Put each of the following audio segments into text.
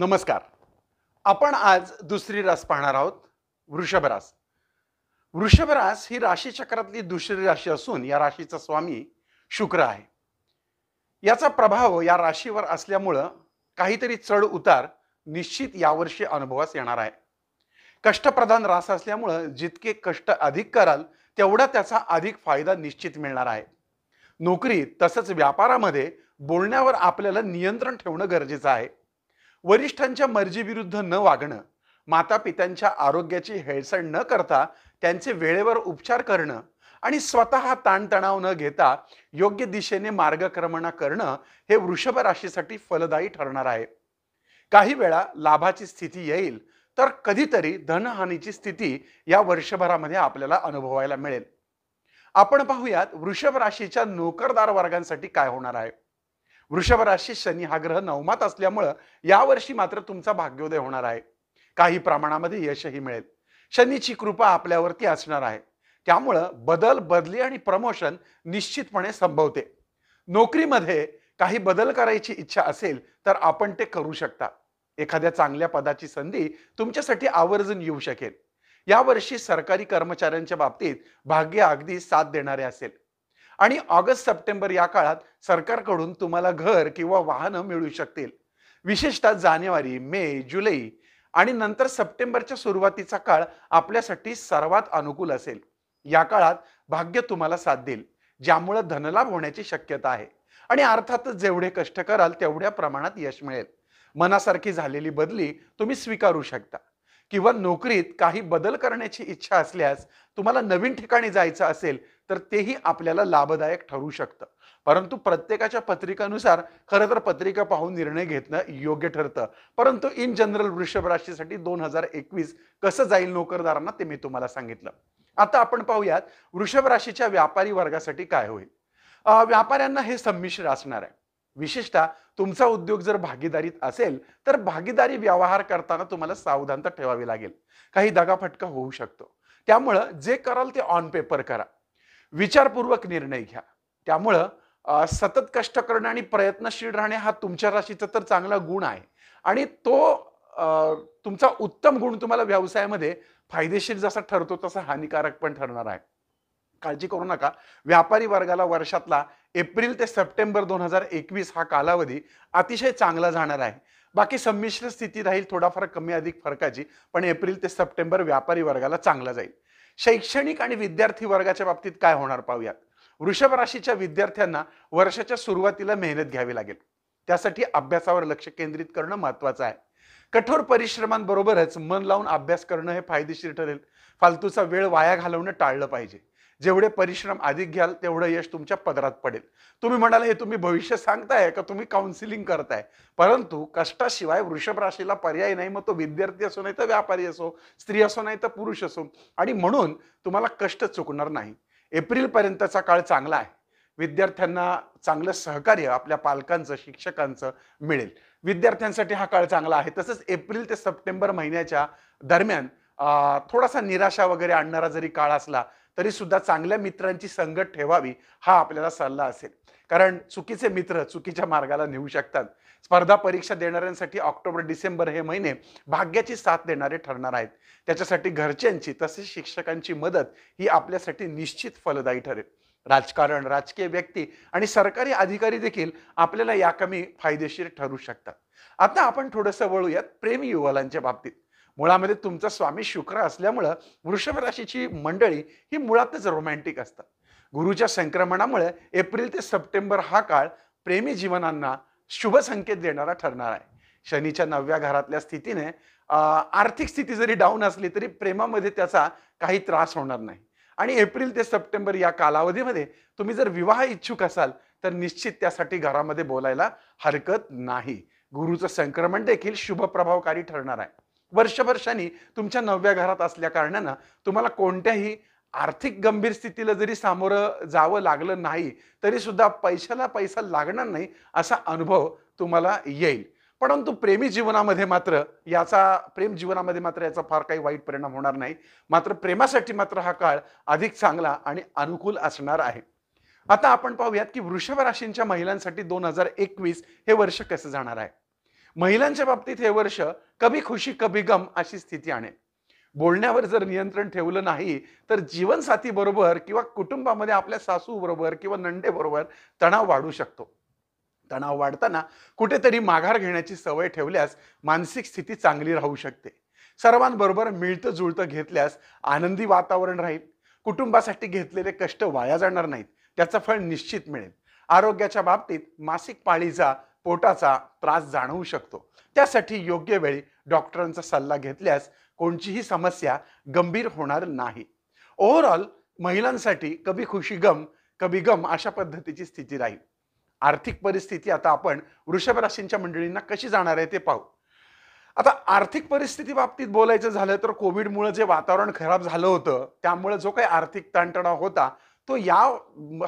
नमस्कार आपण आज दुसरी रास पाहणार आहोत वृषभरास वृषभरास ही राशीचक्रातली दुसरी राशी असून या राशीचा स्वामी शुक्र आहे याचा प्रभाव या राशीवर असल्यामुळं काहीतरी चढ उतार निश्चित यावर्षी अनुभवास येणार आहे कष्टप्रधान रास असल्यामुळं जितके कष्ट अधिक कराल तेवढा त्याचा अधिक फायदा निश्चित मिळणार आहे नोकरी तसंच व्यापारामध्ये बोलण्यावर आपल्याला नियंत्रण ठेवणं गरजेचं आहे वरिष्ठांच्या मर्जीविरुद्ध न वागणं माता पित्यांच्या आरोग्याची हेळसण न करता त्यांचे वेळेवर उपचार करणं आणि स्वतः ताणतणाव न घेता योग्य दिशेने मार्गक्रमणा करणं हे वृषभ राशीसाठी फलदायी ठरणार आहे काही वेळा लाभाची स्थिती येईल तर कधीतरी धनहानीची स्थिती या वर्षभरामध्ये आपल्याला अनुभवायला मिळेल आपण पाहूयात वृषभ राशीच्या नोकरदार वर्गांसाठी काय होणार आहे वृषभ राशी शनी हा ग्रह नवमात असल्यामुळं यावर्षी मात्र तुमचा भाग्योदय होणार आहे काही प्रमाणामध्ये यशही मिळेल शनीची कृपा आपल्यावरती असणार आहे त्यामुळं बदल बदली आणि प्रमोशन निश्चितपणे संभवते नोकरीमध्ये काही बदल करायची इच्छा असेल तर आपण ते करू शकता एखाद्या चांगल्या पदाची संधी तुमच्यासाठी आवर्जून येऊ शकेल यावर्षी सरकारी कर्मचाऱ्यांच्या बाबतीत भाग्य अगदी साथ देणारे असेल आणि ऑगस्ट सप्टेंबर या काळात सरकारकडून तुम्हाला घर किंवा वाहनं मिळू शकतील विशेषतः जानेवारी मे जुलै आणि नंतर सप्टेंबरच्या सुरुवातीचा काळ आपल्यासाठी सर्वात अनुकूल असेल या काळात भाग्य तुम्हाला साथ देईल ज्यामुळे धनलाभ होण्याची शक्यता आहे आणि अर्थातच जेवढे कष्ट कराल तेवढ्या प्रमाणात यश मिळेल मनासारखी झालेली बदली तुम्ही स्वीकारू शकता किंवा नोकरीत काही बदल करण्याची इच्छा असल्यास तुम्हाला नवीन ठिकाणी जायचं असेल तर तेही आपल्याला लाभदायक ठरू शकतं परंतु प्रत्येकाच्या पत्रिकानुसार खरं तर पत्रिका पाहून निर्णय घेतणं योग्य ठरतं परंतु इन जनरल वृषभ राशीसाठी दोन हजार एकवीस कसं जाईल नोकरदारांना ते मी तुम्हाला सांगितलं आता आपण पाहूयात वृषभ राशीच्या व्यापारी वर्गासाठी काय होईल व्यापाऱ्यांना हे संमिश्र असणार आहे विशेषतः तुमचा उद्योग जर भागीदारीत असेल तर भागीदारी व्यवहार करताना तुम्हाला सावधानता ठेवावी लागेल काही दगाफटका होऊ शकतो त्यामुळं जे कराल ते ऑन पेपर करा विचारपूर्वक निर्णय घ्या त्यामुळं सतत कष्ट करणं आणि प्रयत्नशील राहणे हा तुमच्या राशीचा तर चांगला गुण आहे आणि तो तुमचा उत्तम गुण तुम्हाला व्यवसायामध्ये फायदेशीर जसा ठरतो तसा हानिकारक पण ठरणार आहे काळजी करू नका व्यापारी वर्गाला वर्षातला एप्रिल ते सप्टेंबर दोन हजार एकवीस हा कालावधी अतिशय चांगला जाणार आहे बाकी संमिश्र स्थिती राहील थोडाफार कमी अधिक फरकाची पण एप्रिल ते सप्टेंबर व्यापारी वर्गाला चांगला जाईल शैक्षणिक आणि विद्यार्थी वर्गाच्या बाबतीत काय होणार पाहूयात वृषभ राशीच्या विद्यार्थ्यांना वर्षाच्या सुरुवातीला मेहनत घ्यावी लागेल त्यासाठी अभ्यासावर लक्ष केंद्रित करणं महत्वाचं आहे कठोर परिश्रमांबरोबरच मन लावून अभ्यास करणं हे फायदेशीर ठरेल फालतूचा वेळ वाया घालवणं टाळलं पाहिजे जेवढे परिश्रम अधिक घ्याल तेवढं यश तुमच्या पदरात पडेल तुम्ही म्हणाल हे तुम्ही भविष्य सांगताय का तुम्ही काउन्सिलिंग करताय परंतु कष्टाशिवाय वृषभ राशीला पर्याय नाही मग तो विद्यार्थी असो नाही तर व्यापारी असो स्त्री असो नाही तर पुरुष असो आणि म्हणून तुम्हाला कष्ट चुकणार नाही एप्रिलपर्यंतचा काळ चांगला आहे विद्यार्थ्यांना चांगलं सहकार्य आपल्या पालकांचं शिक्षकांचं मिळेल विद्यार्थ्यांसाठी हा काळ चांगला आहे तसंच एप्रिल ते सप्टेंबर महिन्याच्या दरम्यान थोडासा निराशा वगैरे आणणारा जरी काळ असला तरी सुद्धा चांगल्या मित्रांची संगत ठेवावी हा आपल्याला सल्ला असेल कारण चुकीचे मित्र चुकीच्या मार्गाला नेऊ शकतात स्पर्धा परीक्षा देणाऱ्यांसाठी ऑक्टोबर डिसेंबर हे महिने भाग्याची साथ देणारे ठरणार आहेत त्याच्यासाठी घरच्यांची तसेच शिक्षकांची मदत ही आपल्यासाठी निश्चित फलदायी ठरेल राजकारण राजकीय व्यक्ती आणि सरकारी अधिकारी देखील आपल्याला या याकमी फायदेशीर ठरू शकतात आता आपण थोडंसं वळूयात प्रेमी युवालांच्या बाबतीत मुळामध्ये तुमचा स्वामी शुक्र असल्यामुळं वृषभ राशीची मंडळी ही मुळातच रोमॅन्टिक असतात गुरुच्या संक्रमणामुळे एप्रिल ते सप्टेंबर हा काळ प्रेमी जीवनांना शुभ संकेत देणारा ठरणार आहे शनीच्या नवव्या घरातल्या स्थितीने आर्थिक स्थिती जरी डाऊन असली तरी प्रेमामध्ये त्याचा काही त्रास होणार नाही आणि एप्रिल ते सप्टेंबर या कालावधीमध्ये तुम्ही जर विवाह इच्छुक असाल तर निश्चित त्यासाठी घरामध्ये बोलायला हरकत नाही गुरुचं संक्रमण देखील शुभ प्रभावकारी ठरणार आहे वर्षभर्षांनी तुमच्या नवव्या घरात असल्या कारणानं तुम्हाला कोणत्याही आर्थिक गंभीर स्थितीला जरी सामोरं जावं लागलं नाही तरी सुद्धा पैशाला पैसा लागणार नाही असा अनुभव तुम्हाला येईल परंतु प्रेमी जीवनामध्ये मात्र याचा प्रेम जीवनामध्ये मात्र याचा फार काही वाईट परिणाम होणार नाही मात्र प्रेमासाठी मात्र हा काळ अधिक चांगला आणि अनुकूल असणार आहे आता आपण पाहूयात की वृषभ राशींच्या महिलांसाठी दोन हजार एकवीस हे वर्ष कसं जाणार आहे महिलांच्या बाबतीत हे वर्ष कमी खुशी कभी गम अशी स्थिती आणेल बोलण्यावर जर नियंत्रण ठेवलं नाही तर जीवनसाथी बरोबर किंवा कुटुंबामध्ये आपल्या सासू बरोबर किंवा नंडे बरोबर तणाव वाढू शकतो तणाव वाढताना कुठेतरी माघार घेण्याची सवय ठेवल्यास मानसिक स्थिती चांगली राहू शकते सर्वांबरोबर मिळतं जुळतं घेतल्यास आनंदी वातावरण राहील कुटुंबासाठी घेतलेले कष्ट वाया जाणार नाहीत त्याचं फळ निश्चित मिळेल आरोग्याच्या बाबतीत मासिक पाळीचा पोटाचा त्रास जाणवू शकतो त्यासाठी योग्य वेळी डॉक्टरांचा सल्ला घेतल्यास कोणतीही समस्या गंभीर होणार नाही ओव्हरऑल महिलांसाठी कभी खुशी गम कभी गम अशा पद्धतीची स्थिती राहील आर्थिक परिस्थिती आता आपण वृषभ राशींच्या मंडळींना कशी जाणार आहे ते पाहू आता आर्थिक परिस्थिती बाबतीत बोलायचं झालं तर कोविडमुळे जे वातावरण खराब झालं होतं त्यामुळे जो काही आर्थिक ताणतणाव होता तो या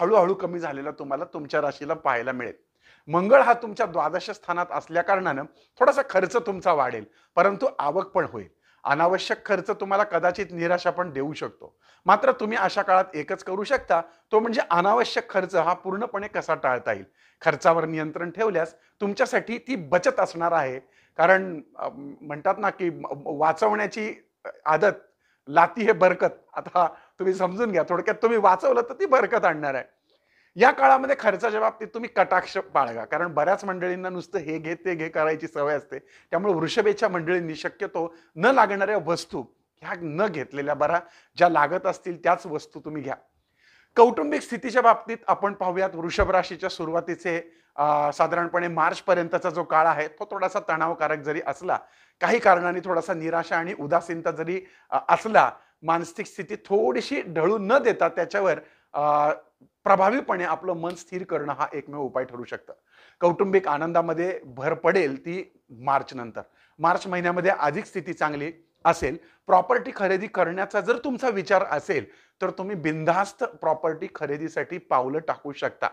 हळूहळू कमी झालेला तुम्हाला तुमच्या राशीला पाहायला मिळेल मंगळ हा तुमच्या द्वादश स्थानात असल्या कारणानं थोडासा खर्च तुमचा वाढेल परंतु आवक पण होईल अनावश्यक खर्च तुम्हाला कदाचित निराशा पण देऊ शकतो मात्र तुम्ही अशा काळात एकच करू शकता तो म्हणजे अनावश्यक खर्च हा पूर्णपणे कसा टाळता येईल खर्चावर नियंत्रण ठेवल्यास तुमच्यासाठी ती बचत असणार आहे कारण म्हणतात ना की वाचवण्याची आदत लाती हे बरकत आता तुम्ही समजून घ्या थोडक्यात तुम्ही वाचवलं तर ती बरकत आणणार आहे या काळामध्ये खर्चाच्या बाबतीत तुम्ही कटाक्ष बाळगा कारण बऱ्याच मंडळींना नुसतं हे घे ते घे करायची सवय असते त्यामुळे वृषभेच्या मंडळींनी शक्यतो न लागणाऱ्या वस्तू ह्या न घेतलेल्या बरा ज्या लागत असतील त्याच वस्तू तुम्ही घ्या कौटुंबिक स्थितीच्या बाबतीत आपण पाहूयात वृषभ राशीच्या सुरुवातीचे साधारणपणे मार्चपर्यंतचा जो काळ आहे तो थोडासा तणावकारक जरी असला काही कारणाने थोडासा निराशा आणि उदासीनता जरी असला मानसिक स्थिती थोडीशी ढळू न देता त्याच्यावर प्रभावीपणे आपलं मन स्थिर करणं हा एकमेव उपाय ठरू शकतं कौटुंबिक आनंदामध्ये भर पडेल ती मार्च नंतर मार्च महिन्यामध्ये अधिक स्थिती चांगली असेल प्रॉपर्टी खरेदी करण्याचा जर तुमचा विचार असेल तर तुम्ही बिनधास्त प्रॉपर्टी खरेदीसाठी पावलं टाकू शकता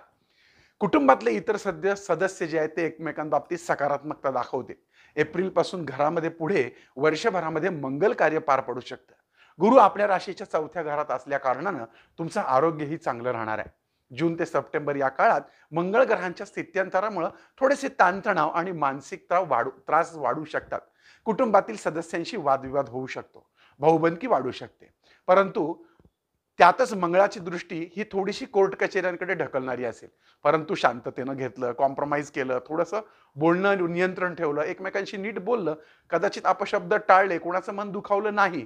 कुटुंबातले इतर सध्या सदस्य जे आहेत ते एकमेकांबाबतीत सकारात्मकता दाखवते एप्रिलपासून घरामध्ये पुढे वर्षभरामध्ये मंगल कार्य पार पडू शकतं गुरु आपल्या राशीच्या चौथ्या घरात असल्या कारणानं तुमचं आरोग्यही चांगलं राहणार आहे जून ते सप्टेंबर या काळात मंगळ ग्रहांच्या स्थित्यंतरामुळं थोडेसे ताणतणाव आणि मानसिक त्राव वाढू त्रास वाढू शकतात कुटुंबातील सदस्यांशी वादविवाद होऊ शकतो भाऊबंदकी वाढू शकते परंतु त्यातच मंगळाची दृष्टी ही थोडीशी कोर्ट कचेऱ्यांकडे ढकलणारी असेल परंतु शांततेनं घेतलं कॉम्प्रोमाइज केलं थोडंसं बोलणं नियंत्रण ठेवलं एकमेकांशी नीट बोललं कदाचित अपशब्द टाळले कोणाचं मन दुखावलं नाही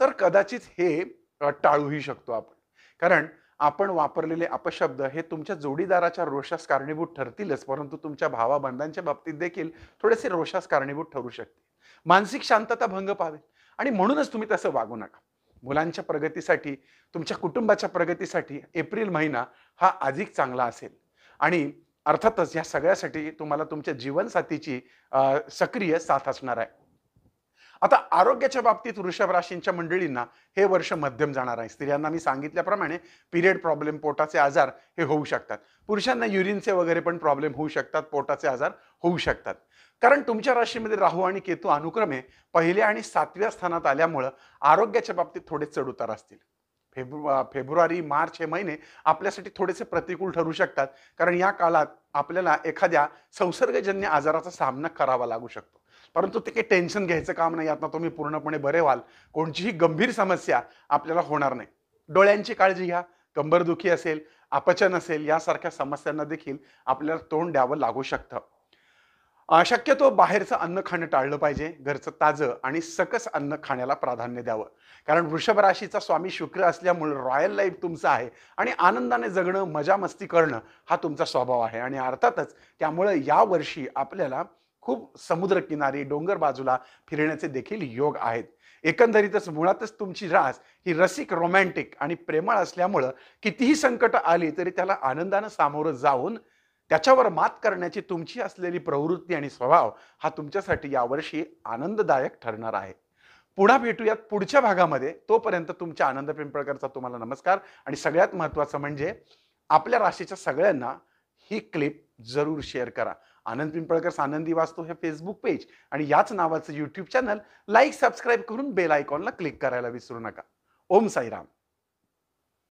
तर कदाचित हे टाळूही शकतो आपण कारण आपण वापरलेले अपशब्द हे तुमच्या जोडीदाराच्या रोषास कारणीभूत ठरतीलच परंतु तुमच्या भावाबंधांच्या बाबतीत देखील थोडेसे रोषास कारणीभूत ठरू शकते मानसिक शांतता भंग पावेल आणि म्हणूनच तुम्ही तसं वागू नका मुलांच्या प्रगतीसाठी तुमच्या कुटुंबाच्या प्रगतीसाठी एप्रिल महिना हा अधिक चांगला असेल आणि अर्थातच या सगळ्यासाठी तुम्हाला तुमच्या जीवनसाथीची सक्रिय साथ असणार आहे आता आरोग्याच्या बाबतीत वृषभ राशींच्या मंडळींना हे वर्ष मध्यम जाणार आहे स्त्रियांना मी सांगितल्याप्रमाणे पिरियड प्रॉब्लेम पोटाचे आजार हे होऊ शकतात पुरुषांना युरिनचे वगैरे पण प्रॉब्लेम होऊ शकतात पोटाचे आजार होऊ शकतात कारण तुमच्या राशीमध्ये राहू आणि केतू अनुक्रमे पहिल्या आणि सातव्या स्थानात आल्यामुळं आरोग्याच्या बाबतीत थोडे चढउतार असतील फेब्रु फेब्रुवारी मार्च हे महिने आपल्यासाठी थोडेसे प्रतिकूल ठरू शकतात कारण या काळात आपल्याला एखाद्या संसर्गजन्य आजाराचा सामना करावा लागू शकतो परंतु ते काही टेन्शन घ्यायचं काम नाही आता तुम्ही पूर्णपणे बरे व्हाल कोणतीही गंभीर समस्या आपल्याला होणार नाही डोळ्यांची काळजी घ्या कंबरदुखी असेल अपचन असेल यासारख्या समस्यांना देखील आपल्याला तोंड द्यावं लागू शकतं शक्यतो बाहेरचं अन्न खाणं टाळलं पाहिजे घरचं ताजं आणि सकस अन्न खाण्याला प्राधान्य द्यावं कारण वृषभ राशीचा स्वामी शुक्र असल्यामुळे रॉयल लाईफ तुमचं आहे आणि आनंदाने जगणं मजा मस्ती करणं हा तुमचा स्वभाव आहे आणि अर्थातच त्यामुळं यावर्षी आपल्याला खूप समुद्रकिनारी डोंगर बाजूला फिरण्याचे देखील योग आहेत एकंदरीतच मुळातच तुमची रास ही रसिक रोमॅन्टिक आणि प्रेमळ असल्यामुळं कितीही संकट आली तरी त्याला आनंदानं सामोरं जाऊन त्याच्यावर मात करण्याची तुमची असलेली प्रवृत्ती आणि स्वभाव हा तुमच्यासाठी यावर्षी आनंददायक ठरणार आहे पुन्हा भेटूयात पुढच्या भागामध्ये तोपर्यंत तुमच्या आनंद पिंपळकरचा तुम्हाला नमस्कार आणि सगळ्यात महत्त्वाचं म्हणजे आपल्या राशीच्या सगळ्यांना ही क्लिप जरूर शेअर करा आनंद पिंपळकर आनंदी वाचतो हे फेसबुक पेज आणि याच नावाचं यूट्यूब चॅनल लाईक सबस्क्राईब करून बेल आयकॉनला क्लिक करायला विसरू नका ओम साईराम